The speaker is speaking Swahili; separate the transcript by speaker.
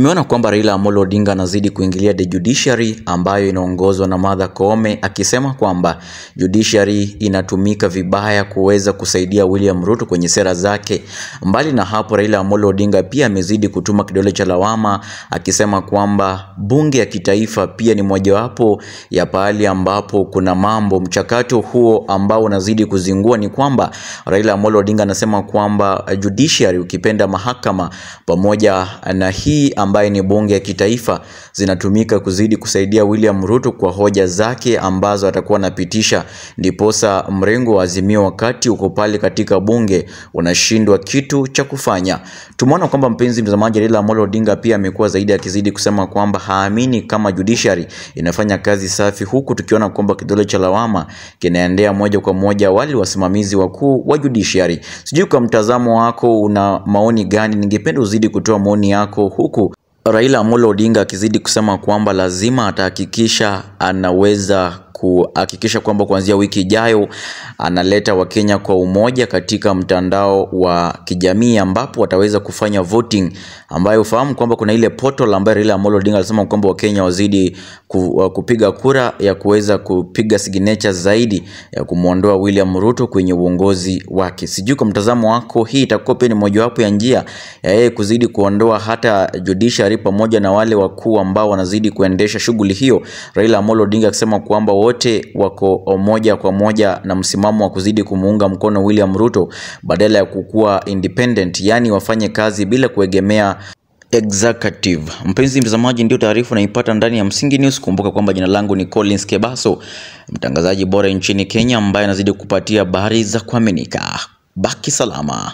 Speaker 1: Tumeona kwamba Raila Amolo Odinga anazidi kuingilia the judiciary ambayo inaongozwa na Martha Koome akisema kwamba judiciary inatumika vibaya kuweza kusaidia William Ruto kwenye sera zake. Mbali na hapo, Raila Amolo Odinga pia amezidi kutuma kidole cha lawama akisema kwamba bunge ya kitaifa pia ni mojawapo ya pahali ambapo kuna mambo. Mchakato huo ambao unazidi kuzingua ni kwamba Raila Amolo Odinga anasema kwamba judiciary, ukipenda mahakama, pamoja na hii ambaye ni bunge ya kitaifa zinatumika kuzidi kusaidia William Ruto kwa hoja zake ambazo atakuwa anapitisha, ndiposa mrengo wa Azimio wakati uko pale katika bunge unashindwa kitu cha kufanya. Tumeona kwamba mpenzi mtazamaji, Raila Amolo Odinga pia amekuwa zaidi akizidi kusema kwamba haamini kama judiciary inafanya kazi safi, huku tukiona kwamba kidole cha lawama kinaendea moja kwa moja wale wasimamizi wakuu wa judiciary. Sijui kwa mtazamo wako una maoni gani? Ningependa uzidi kutoa maoni yako huku Raila Amolo Odinga akizidi kusema kwamba lazima atahakikisha anaweza kuhakikisha kwamba kuanzia wiki ijayo analeta Wakenya kwa umoja katika mtandao wa kijamii ambapo wataweza kufanya voting, ambayo ufahamu kwamba kuna ile portal ambayo Raila Amolo Odinga alisema kwamba Wakenya wazidi kupiga kura ya kuweza kupiga signature zaidi ya kumwondoa William Ruto kwenye uongozi wake. Sijui kwa mtazamo wako, hii itakuwa pia ni mojawapo ya njia ya yeye kuzidi kuondoa hata judiciary pamoja na wale wakuu ambao wanazidi kuendesha shughuli hiyo, Raila Amolo Odinga akisema kwamba wao wote wako moja kwa moja na msimamo wa kuzidi kumuunga mkono William Ruto badala ya kukuwa independent, yaani wafanye kazi bila kuegemea executive. Mpenzi mtazamaji, ndio taarifa unaipata ndani ya Msingi News. Kumbuka kwamba jina langu ni Collins Kebaso, mtangazaji bora nchini Kenya ambaye anazidi kupatia habari za kuaminika. Baki salama.